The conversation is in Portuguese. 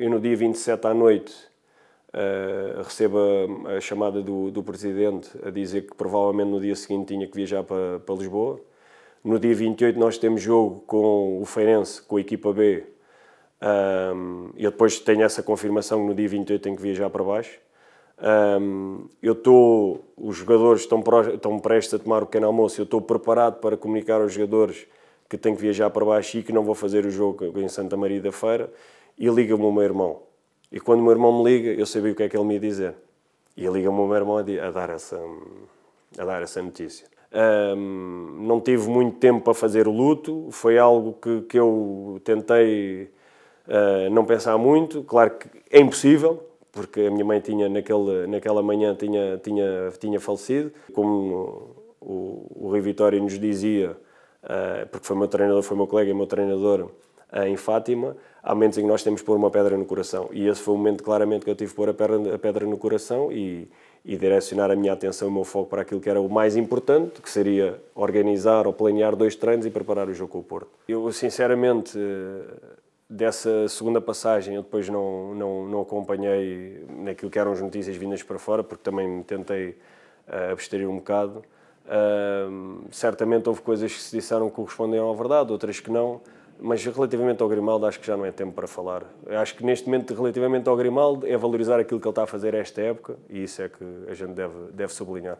eu no dia 27 à noite uh, recebo a, a chamada do, do, Presidente a dizer que provavelmente no dia seguinte tinha que viajar para, para Lisboa. No dia 28 nós temos jogo com o Feirense, com a equipa B. Um, eu depois tenho essa confirmação que no dia 28 tenho que viajar para baixo. Um, eu estou, os jogadores estão, pro, estão prestes a tomar o pequeno almoço, eu estou preparado para comunicar aos jogadores que tenho que viajar para baixo e que não vou fazer o jogo em Santa Maria da Feira e liga-me o meu irmão. E quando o meu irmão me liga, eu sabia o que é que ele me ia dizer. E liga-me o meu irmão a, dar, essa, a dar essa notícia. Um, não tive muito tempo para fazer o luto, foi algo que, que eu tentei uh, não pensar muito. Claro que é impossível, porque a minha mãe tinha naquele, naquela manhã tinha, tinha, tinha falecido. Como o, o Rui Vitória nos dizia, uh, porque foi meu treinador, foi meu colega e meu treinador, eh, em Fátima, há momentos em que nós temos de pôr uma pedra no coração. E esse foi o momento, claramente, que eu tive de pôr a pedra, a pedra no coração e, e direcionar a minha atenção e o meu foco para aquilo que era o mais importante, que seria organizar ou planear dois treinos e preparar o jogo com o Porto. Eu, sinceramente, eh, dessa segunda passagem, eu depois não, não, não acompanhei naquilo que eram as notícias vindas para fora, porque também tentei uh, eh, abster um bocado. Uh, certamente houve coisas que se disseram que correspondiam à verdade, outras que não. Mas relativamente ao Grimaldo, acho que já não é tempo para falar. Acho que neste momento, relativamente ao Grimaldo, é valorizar aquilo que ele está a fazer esta época e isso é que a gente deve, deve sublinhar.